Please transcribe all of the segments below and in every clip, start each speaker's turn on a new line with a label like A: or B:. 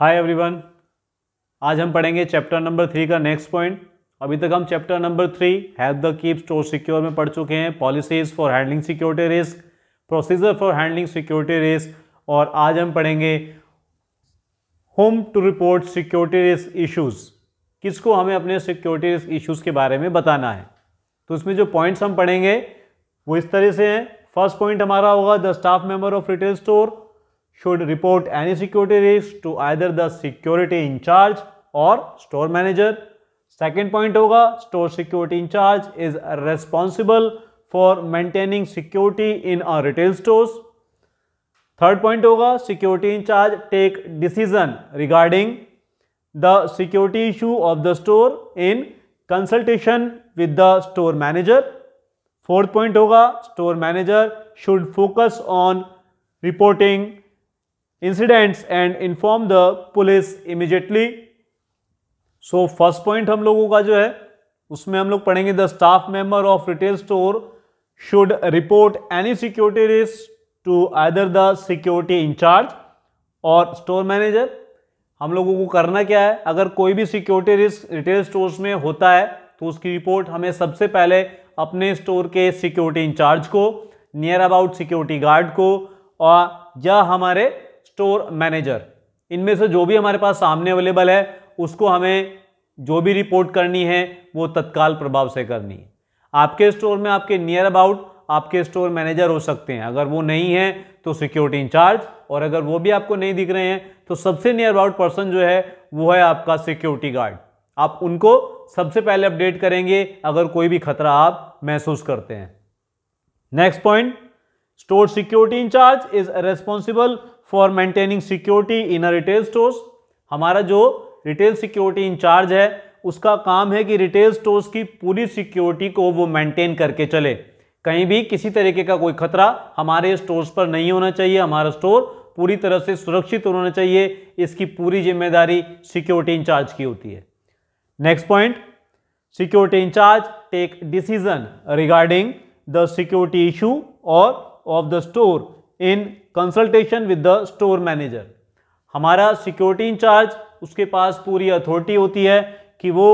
A: Hi everyone आज हम पढ़ेंगे चैप्टर नंबर थ्री का नेक्स्ट पॉइंट अभी तक हम chapter number three have the keep store secure में पढ़ चुके हैं policies for handling security risk procedure for handling security risk और आज हम पढ़ेंगे home to report security risk issues किसको हमें अपने सिक्योरिटी रिस्क इशूज़ के बारे में बताना है तो इसमें जो पॉइंट्स हम पढ़ेंगे वो इस तरह से हैं फर्स्ट पॉइंट हमारा होगा the staff member of retail store should report any security risk to either the security in charge or store manager. Second point होगा store security in charge is responsible for maintaining security in our retail stores. Third point होगा security in charge take decision regarding the security issue of the store in consultation with the store manager. Fourth point होगा store manager should focus on reporting incidents and inform the police immediately so first point हम लोगों का जो है उसमें हम लोग पढ़ेंगे the staff member of retail store should report any security risk to either the security incharge और स्टोर मैनेजर हम लोगों को करना क्या है अगर कोई भी सिक्योरिटी रिस्क रिटेल स्टोर्स में होता है तो उसकी रिपोर्ट हमें सबसे पहले अपने स्टोर के सिक्योरिटी इंचार्ज को नियर अबाउट सिक्योरिटी गार्ड को और या हमारे स्टोर मैनेजर इनमें से जो भी हमारे पास सामने अवेलेबल है उसको हमें जो भी रिपोर्ट करनी है वो तत्काल प्रभाव से करनी है आपके स्टोर में आपके नियर अबाउट आपके स्टोर मैनेजर हो सकते हैं अगर वो नहीं है तो सिक्योरिटी इंचार्ज और अगर वो भी आपको नहीं दिख रहे हैं तो सबसे नियर अबाउट पर्सन जो है वो है आपका सिक्योरिटी गार्ड आप उनको सबसे पहले अपडेट करेंगे अगर कोई भी खतरा आप महसूस करते हैं next point store security incharge is responsible for maintaining security in retail stores हमारा जो रिटेल सिक्योरिटी इंचार्ज है उसका काम है कि रिटेल स्टोर्स की पूरी सिक्योरिटी को वो मेंटेन करके चले कहीं भी किसी तरीके का कोई खतरा हमारे स्टोर्स पर नहीं होना चाहिए हमारा स्टोर पूरी तरह से सुरक्षित होना चाहिए इसकी पूरी जिम्मेदारी सिक्योरिटी इंचार्ज की होती है next point security incharge take decision regarding the security issue और of the store in consultation with the store manager हमारा सिक्योरिटी इंचार्ज उसके पास पूरी अथॉरिटी होती है कि वो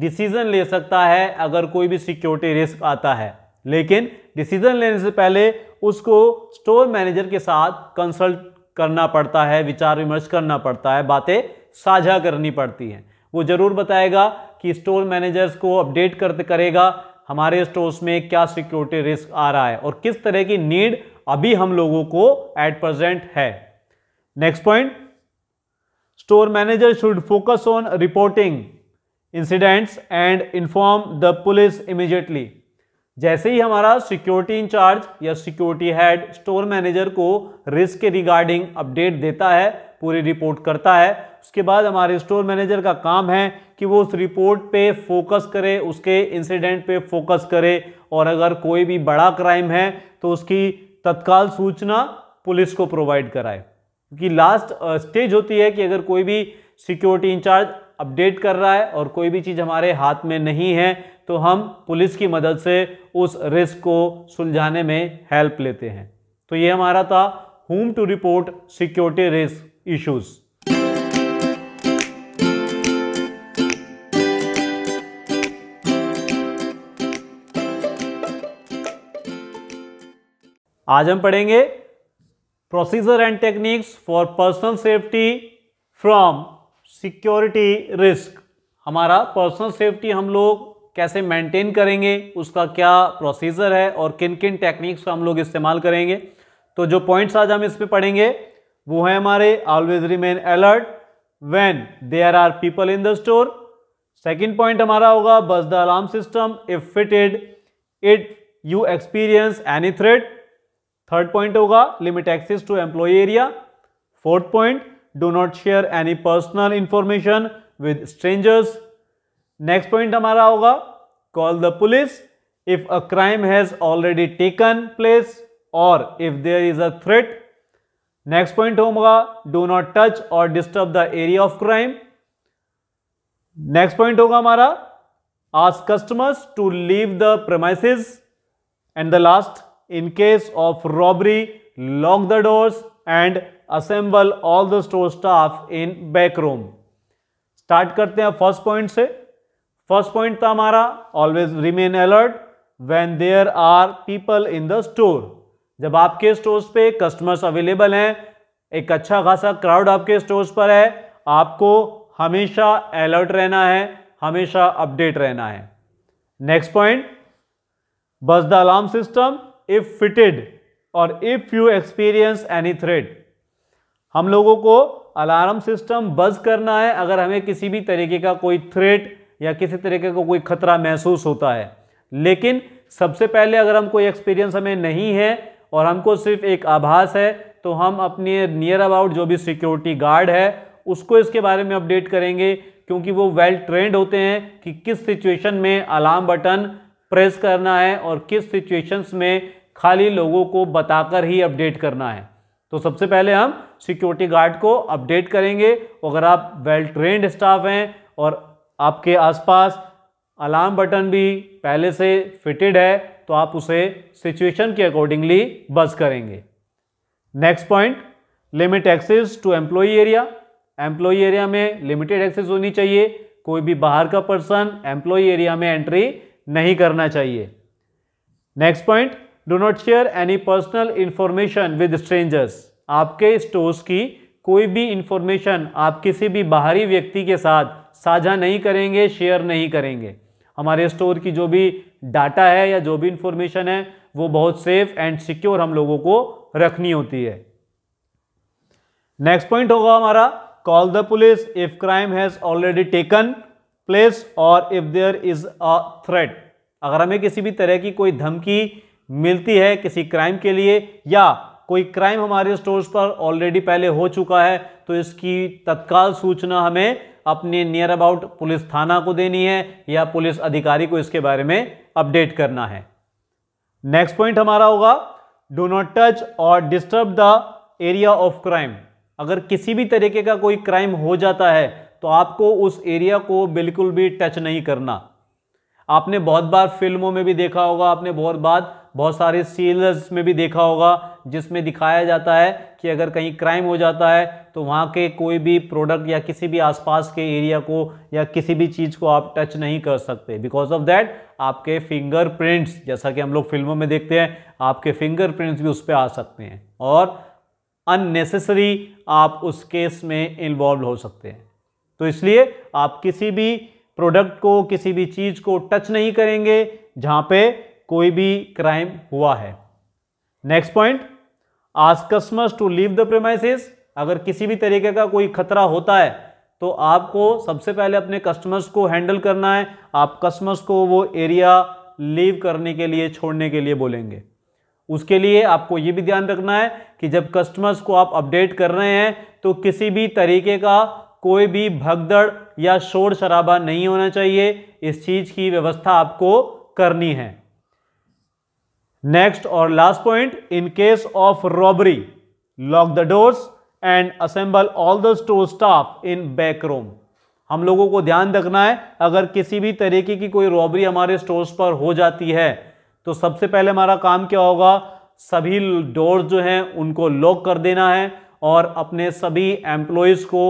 A: डिसीजन ले सकता है अगर कोई भी सिक्योरिटी रिस्क आता है लेकिन डिसीजन लेने से पहले उसको स्टोर मैनेजर के साथ कंसल्ट करना पड़ता है विचार विमर्श करना पड़ता है बातें साझा करनी पड़ती हैं वो ज़रूर बताएगा कि स्टोर मैनेजर्स को अपडेट करते करेगा हमारे स्टोर्स में क्या सिक्योरिटी रिस्क आ रहा है और किस तरह की नीड अभी हम लोगों को एट प्रेजेंट है next point store manager should focus on reporting incidents and inform the police immediately जैसे ही हमारा सिक्योरिटी इंचार्ज या सिक्योरिटी हेड स्टोर मैनेजर को रिस्क के रिगार्डिंग अपडेट देता है पूरी रिपोर्ट करता है उसके बाद हमारे स्टोर मैनेजर का काम है कि वो उस रिपोर्ट पे फोकस करे उसके इंसिडेंट पे फोकस करे और अगर कोई भी बड़ा क्राइम है तो उसकी तत्काल सूचना पुलिस को प्रोवाइड कराए क्योंकि लास्ट स्टेज होती है कि अगर कोई भी सिक्योरिटी इंचार्ज अपडेट कर रहा है और कोई भी चीज़ हमारे हाथ में नहीं है तो हम पुलिस की मदद से उस रिस्क को सुलझाने में हेल्प लेते हैं तो ये हमारा था home to report security risk issues आज हम पढ़ेंगे procedure and techniques for personal safety from security risk हमारा पर्सनल सेफ्टी हम लोग कैसे मेंटेन करेंगे उसका क्या प्रोसीजर है और किन किन टेक्निक्स का हम लोग इस्तेमाल करेंगे तो जो पॉइंट्स आज हम इसमें पढ़ेंगे वो है हमारे always remain alert when there are people in the store second point हमारा होगा buzz the alarm system if fitted it you experience any threat third point होगा limit access to employee area fourth point do not share any personal information with strangers next point हमारा होगा call the police if a crime has already taken place और if there is a threat next point होगा do not touch और disturb the area of crime next point होगा हमारा ask customers to leave the premises and the last in case of robbery, lock the doors and assemble all the store staff in back room. Start करते हैं first point से first point था हमारा always remain alert when there are people in the store जब आपके store पे customers available हैं एक अच्छा खासा क्राउड आपके स्टोर पर है आपको हमेशा अलर्ट रहना है हमेशा अपडेट रहना है next point buzz the alarm system if fitted और if you experience any threat हम लोगों को अलार्म सिस्टम बज करना है अगर हमें किसी भी तरीके का कोई थ्रेट या किसी तरीके का कोई खतरा महसूस होता है लेकिन सबसे पहले अगर हम कोई एक्सपीरियंस हमें नहीं है और हमको सिर्फ एक आभास है तो हम अपने नियर अबाउट जो भी सिक्योरिटी गार्ड है उसको इसके बारे में अपडेट करेंगे क्योंकि वो वेल ट्रेंड होते हैं कि किस सिचुएशन में अलार्म बटन प्रेस करना है और किस सिचुएशंस में खाली लोगों को बताकर ही अपडेट करना है तो सबसे पहले हम सिक्योरिटी गार्ड को अपडेट करेंगे अगर आप वेल ट्रेंड स्टाफ हैं और आपके आसपास अलार्म बटन भी पहले से फिटेड है तो आप उसे सिचुएशन के अकॉर्डिंगली बस करेंगे next point limit access to employee area employee area में लिमिटेड एक्सेस होनी चाहिए कोई भी बाहर का पर्सन एम्प्लॉई एरिया में एंट्री नहीं करना चाहिए next point do not share any personal information with strangers आपके स्टोर्स की कोई भी इंफॉर्मेशन आप किसी भी बाहरी व्यक्ति के साथ साझा नहीं करेंगे शेयर नहीं करेंगे हमारे स्टोर की जो भी डाटा है या जो भी इंफॉर्मेशन है वो बहुत सेफ एंड सिक्योर हम लोगों को रखनी होती है नेक्स्ट पॉइंट होगा हमारा call the police if crime has already taken place और if there is a threat अगर हमें किसी भी तरह की कोई धमकी मिलती है किसी क्राइम के लिए या कोई क्राइम हमारे स्टोर्स पर ऑलरेडी पहले हो चुका है तो इसकी तत्काल सूचना हमें अपने नियर अबाउट पुलिस थाना को देनी है या पुलिस अधिकारी को इसके बारे में अपडेट करना है नेक्स्ट पॉइंट हमारा होगा डो नॉट टच और disturb the area of crime अगर किसी भी तरीके का कोई क्राइम हो जाता है तो आपको उस एरिया को बिल्कुल भी टच नहीं करना आपने बहुत बार फिल्मों में भी देखा होगा आपने बहुत बार बहुत सारे सीरियल्स में भी देखा होगा जिसमें दिखाया जाता है कि अगर कहीं क्राइम हो जाता है तो वहाँ के कोई भी प्रोडक्ट या किसी भी आसपास के एरिया को या किसी भी चीज़ को आप टच नहीं कर सकते बिकॉज ऑफ दैट आपके फिंगरप्रिंट्स जैसा कि हम लोग फिल्मों में देखते हैं आपके फिंगरप्रिंट्स भी उस पर आ सकते हैं और अननेसेसरी आप उस केस में इन्वॉल्व हो सकते हैं तो इसलिए आप किसी भी प्रोडक्ट को किसी भी चीज़ को टच नहीं करेंगे जहाँ पे कोई भी क्राइम हुआ है next point ask customers to leave the premises अगर किसी भी तरीके का कोई खतरा होता है तो आपको सबसे पहले अपने कस्टमर्स को हैंडल करना है आप कस्टमर्स को वो एरिया लीव करने के लिए छोड़ने के लिए बोलेंगे उसके लिए आपको ये भी ध्यान रखना है कि जब कस्टमर्स को आप अपडेट कर रहे हैं तो किसी भी तरीके का कोई भी भगदड़ या शोर शराबा नहीं होना चाहिए इस चीज़ की व्यवस्था आपको करनी है नेक्स्ट और last point in case of robbery lock the doors and assemble all the store staff in back room हम लोगों को ध्यान रखना है अगर किसी भी तरीके की कोई रॉबरी हमारे स्टोर्स पर हो जाती है तो सबसे पहले हमारा काम क्या होगा सभी डोर्स जो हैं उनको लॉक कर देना है और अपने सभी एम्प्लॉयज़ को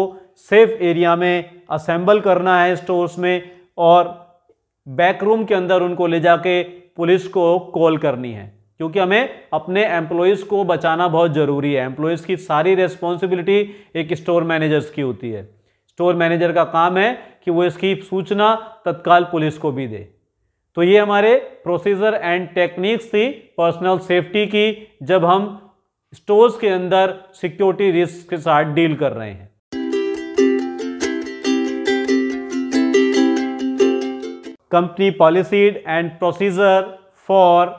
A: सेफ एरिया में असेंबल करना है स्टोर्स में और बैक रूम के अंदर उनको ले जाके पुलिस को कॉल करनी है क्योंकि हमें अपने एम्प्लॉयज़ को बचाना बहुत ज़रूरी है एम्प्लॉयज़ की सारी रेस्पॉन्सिबिलिटी एक स्टोर मैनेजर्स की होती है स्टोर मैनेजर का काम है कि वो इसकी सूचना तत्काल पुलिस को भी दे तो ये हमारे प्रोसीजर एंड टेक्निक्स थी पर्सनल सेफ्टी की जब हम स्टोर्स के अंदर सिक्योरिटी रिस्क के साथ डील कर रहे हैं company policy and procedure for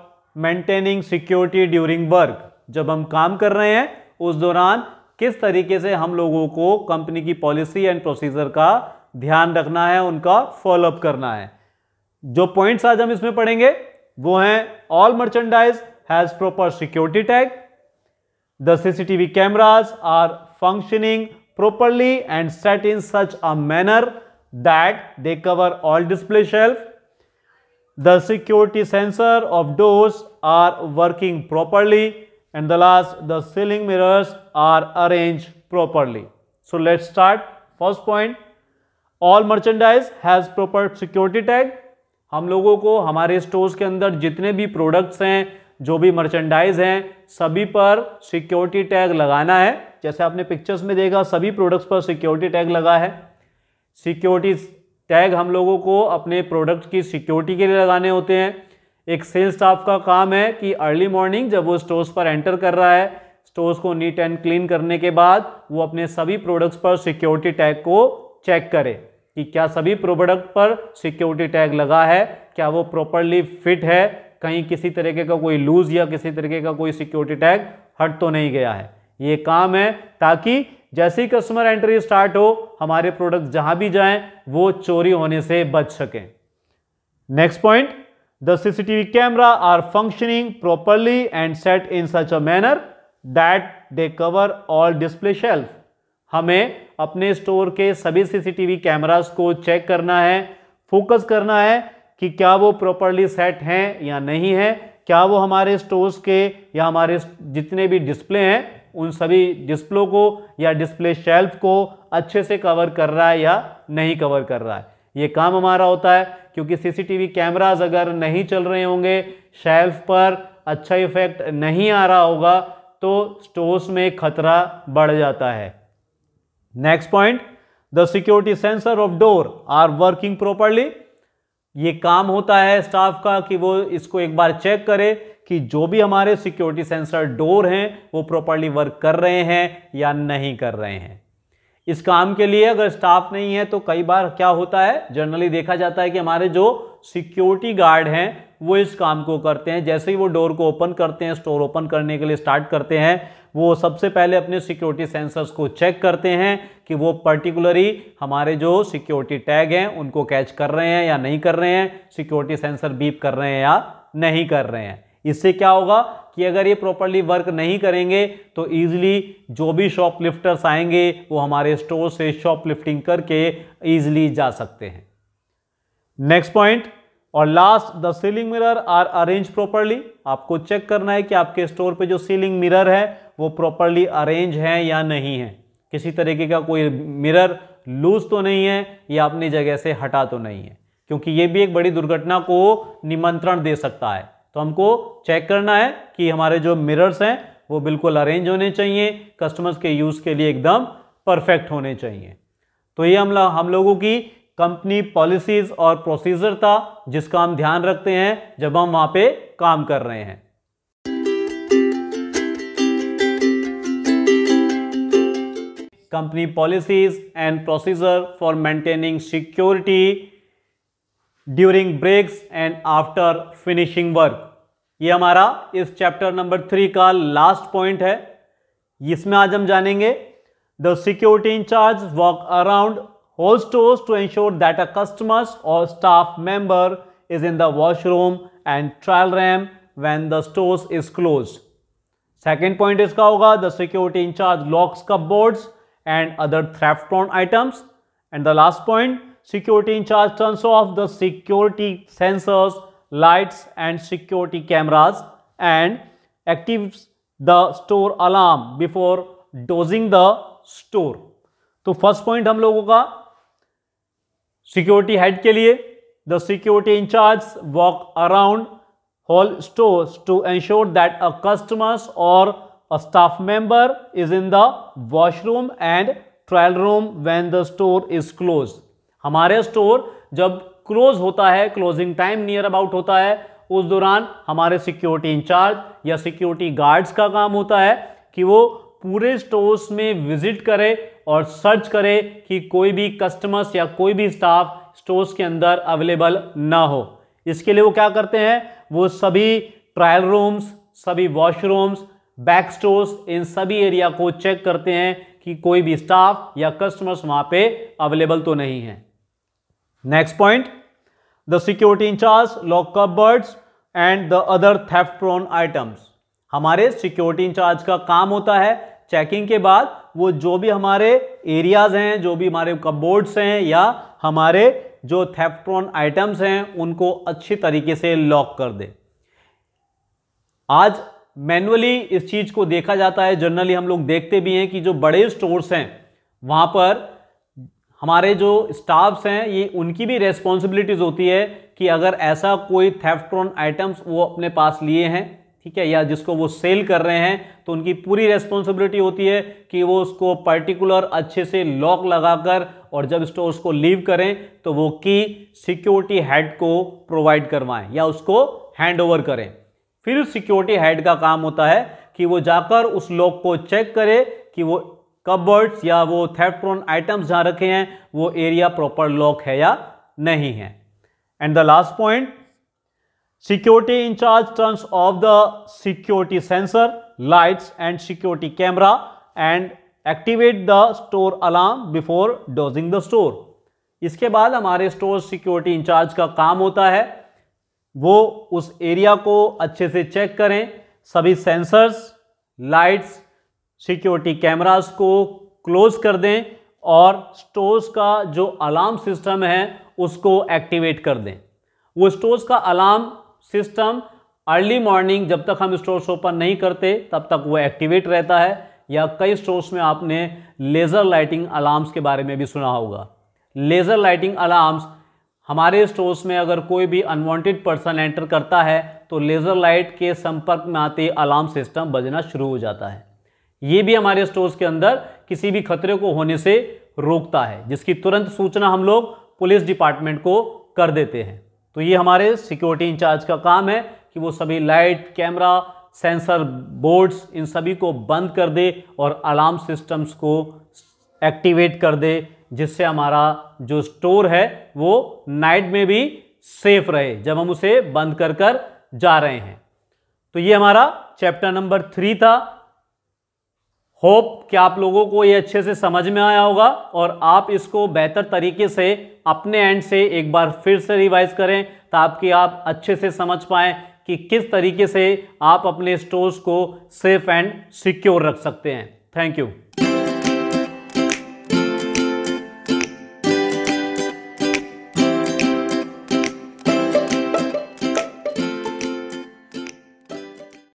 A: maintaining security during work जब हम काम कर रहे हैं उस दौरान किस तरीके से हम लोगों को कंपनी की पॉलिसी एंड प्रोसीजर का ध्यान रखना है उनका फॉलोअप करना है जो पॉइंट्स आज हम इसमें पढ़ेंगे वो हैं all merchandise has proper security tag the CCTV cameras are functioning properly and set in such a manner that they cover all display shelf. The security sensor of doors are working properly and the last the ceiling mirrors are arranged properly. So let's start. First point, all merchandise has proper security tag. हम लोगों को हमारे stores के अंदर जितने भी products हैं जो भी मर्चेंडाइज हैं सभी पर सिक्योरिटी टैग लगाना है जैसे आपने पिक्चर्स में देखा सभी प्रोडक्ट्स पर सिक्योरिटी टैग लगा है सिक्योरिटी टैग हम लोगों को अपने प्रोडक्ट की सिक्योरिटी के लिए लगाने होते हैं एक सेल्स स्टाफ का काम है कि अर्ली मॉर्निंग जब वो स्टोर्स पर एंटर कर रहा है स्टोर्स को नीट एंड क्लीन करने के बाद वो अपने सभी प्रोडक्ट्स पर सिक्योरिटी टैग को चेक करे कि क्या सभी प्रोडक्ट पर सिक्योरिटी टैग लगा है क्या वो प्रॉपरली फिट है कहीं किसी तरीके का कोई लूज या किसी तरीके का कोई सिक्योरिटी टैग हट तो नहीं गया है ये काम है ताकि जैसे ही कस्टमर एंट्री स्टार्ट हो हमारे प्रोडक्ट जहां भी जाएं वो चोरी होने से बच सकें next point the CCTV camera are functioning properly and set in such a manner that they cover all display shelf हमें अपने स्टोर के सभी सीसीटीवी कैमरास को चेक करना है फोकस करना है कि क्या वो प्रॉपरली सेट हैं या नहीं है क्या वो हमारे स्टोर्स के या हमारे जितने भी डिस्प्ले हैं उन सभी डिस्प्लो को या डिस्प्ले शेल्फ को अच्छे से कवर कर रहा है या नहीं कवर कर रहा है ये काम हमारा होता है क्योंकि सीसीटीवी कैमराज अगर नहीं चल रहे होंगे शेल्फ पर अच्छा इफेक्ट नहीं आ रहा होगा तो स्टोर्स में खतरा बढ़ जाता है next point the security sensor of door are working properly ये काम होता है स्टाफ का कि वो इसको एक बार चेक करे कि जो भी हमारे सिक्योरिटी सेंसर डोर हैं वो प्रॉपरली वर्क कर रहे हैं या नहीं कर रहे हैं इस काम के लिए अगर स्टाफ नहीं है तो कई बार क्या होता है जनरली देखा जाता है कि हमारे जो सिक्योरिटी गार्ड हैं वो इस काम को करते हैं जैसे ही वो डोर को ओपन करते हैं स्टोर ओपन करने के लिए स्टार्ट करते हैं वो सबसे पहले अपने सिक्योरिटी सेंसर्स को चेक करते हैं कि वो पर्टिकुलरली हमारे जो सिक्योरिटी टैग हैं उनको कैच कर रहे हैं या नहीं कर रहे हैं सिक्योरिटी सेंसर बीप कर रहे हैं या नहीं कर रहे हैं इससे क्या होगा कि अगर ये प्रॉपरली वर्क नहीं करेंगे तो ईजिली जो भी शॉपलिफ्टर्स आएंगे वो हमारे स्टोर से शॉपलिफ्टिंग करके ईजिली जा सकते हैं नेक्स्ट पॉइंट और last the ceiling mirror are arrange properly आपको चेक करना है कि आपके स्टोर पे जो सीलिंग मिरर है वो प्रॉपरली अरेंज है या नहीं है किसी तरीके का कोई मिरर लूज तो नहीं है या अपनी जगह से हटा तो नहीं है क्योंकि ये भी एक बड़ी दुर्घटना को निमंत्रण दे सकता है तो हमको चेक करना है कि हमारे जो मिरर्स हैं वो बिल्कुल अरेंज होने चाहिए कस्टमर्स के यूज़ के लिए एकदम परफेक्ट होने चाहिए तो ये हम हम लोगों की कंपनी पॉलिसीज़ और प्रोसीजर था जिसका हम ध्यान रखते हैं जब हम वहाँ पे काम कर रहे हैं company policies and procedure for maintaining security during breaks and after finishing work ये हमारा इस चैप्टर नंबर थ्री का लास्ट पॉइंट है इसमें आज हम जानेंगे the security incharge walk around whole stores to ensure that a customers और staff member is in the washroom and trial room when the stores is close second point इसका होगा the security incharge locks cupboards and other थ्रेफ्टोन items and the last point security in-charge turns off the security sensors, lights and security cameras and activates the store alarm before dosing the store. So, first point, हम लोगों security head head के लिए the security incharge walk around whole stores to ensure that a customers a staff member is in the washroom and trial room when the store is closed. हमारे store जब close होता है closing time near about होता है उस दौरान हमारे security incharge या सिक्योरिटी गार्ड्स का काम होता है कि वो पूरे स्टोर्स में विजिट करे और सर्च करे कि कोई भी कस्टमर्स या कोई भी स्टाफ स्टोर्स के अंदर अवेलेबल ना हो इसके लिए वो क्या करते हैं वो सभी ट्रायल रूम्स सभी वॉशरूम्स बैक स्टोर्स इन सभी एरिया को चेक करते हैं कि कोई भी स्टाफ या कस्टमर्स वहाँ पे अवेलेबल तो नहीं है next point the security incharge lock lock and the other other theft prone हमारे सिक्योरिटी इंचार्ज का काम होता है चेकिंग के बाद वो जो भी हमारे एरियाज हैं जो भी हमारे कबोर्ड्स हैं या हमारे जो प्रोन आइटम्स हैं उनको अच्छी तरीके से लॉक कर दे आज मैनुअली इस चीज को देखा जाता है जनरली हम लोग देखते भी हैं कि जो बड़े स्टोर्स हैं वहां पर हमारे जो स्टाफ्स हैं ये उनकी भी रेस्पॉन्सिबिलिटीज़ होती है कि अगर ऐसा कोई थेफ्ट्रॉन आइटम्स वो अपने पास लिए हैं ठीक है या जिसको वो सेल कर रहे हैं तो उनकी पूरी रेस्पॉन्सिबिलिटी होती है कि वो उसको पर्टिकुलर अच्छे से लॉक लगाकर और जब स्टोर्स को लीव करें तो वो की सिक्योरिटी हेड को प्रोवाइड करवाएं या उसको हैंड ओवर करें फिर सिक्योरिटी हेड का काम होता है कि वो जाकर उस लॉक को चेक करे कि वो कबर्ड्स या वो थेफ्ट्रॉन आइटम्स जहाँ रखे हैं वो एरिया प्रॉपर लॉक है या नहीं है and the last point security incharge turns of the security sensor lights and security camera and activate the store alarm before dozing the store इसके बाद हमारे स्टोर सिक्योरिटी इंचार्ज का काम होता है वो उस एरिया को अच्छे से चेक करें सभी सेंसर्स लाइट्स सिक्योरिटी कैमरास को क्लोज कर दें और स्टोर्स का जो अलार्म सिस्टम है उसको एक्टिवेट कर दें वो स्टोर्स का अलार्म सिस्टम अर्ली मॉर्निंग जब तक हम स्टोर्स ओपन नहीं करते तब तक वो एक्टिवेट रहता है या कई स्टोर्स में आपने लेज़र लाइटिंग अलार्म्स के बारे में भी सुना होगा लेज़र लाइटिंग अलार्म्स हमारे स्टोर्स में अगर कोई भी अनवांटेड पर्सन एंटर करता है तो लेज़र लाइट के संपर्क में आते अलार्म सिस्टम बजना शुरू हो जाता है ये भी हमारे स्टोर्स के अंदर किसी भी खतरे को होने से रोकता है जिसकी तुरंत सूचना हम लोग पुलिस डिपार्टमेंट को कर देते हैं तो ये हमारे सिक्योरिटी इंचार्ज का काम है कि वो सभी लाइट कैमरा सेंसर बोर्ड्स इन सभी को बंद कर दे और अलार्म सिस्टम्स को एक्टिवेट कर दे जिससे हमारा जो स्टोर है वो नाइट में भी सेफ रहे जब हम उसे बंद कर कर जा रहे हैं तो ये हमारा चैप्टर नंबर थ्री था होप कि आप लोगों को ये अच्छे से समझ में आया होगा और आप इसको बेहतर तरीके से अपने एंड से एक बार फिर से रिवाइज करें ताकि आप अच्छे से समझ पाएँ कि किस तरीके से आप अपने स्टोर्स को सेफ एंड सिक्योर रख सकते हैं थैंक यू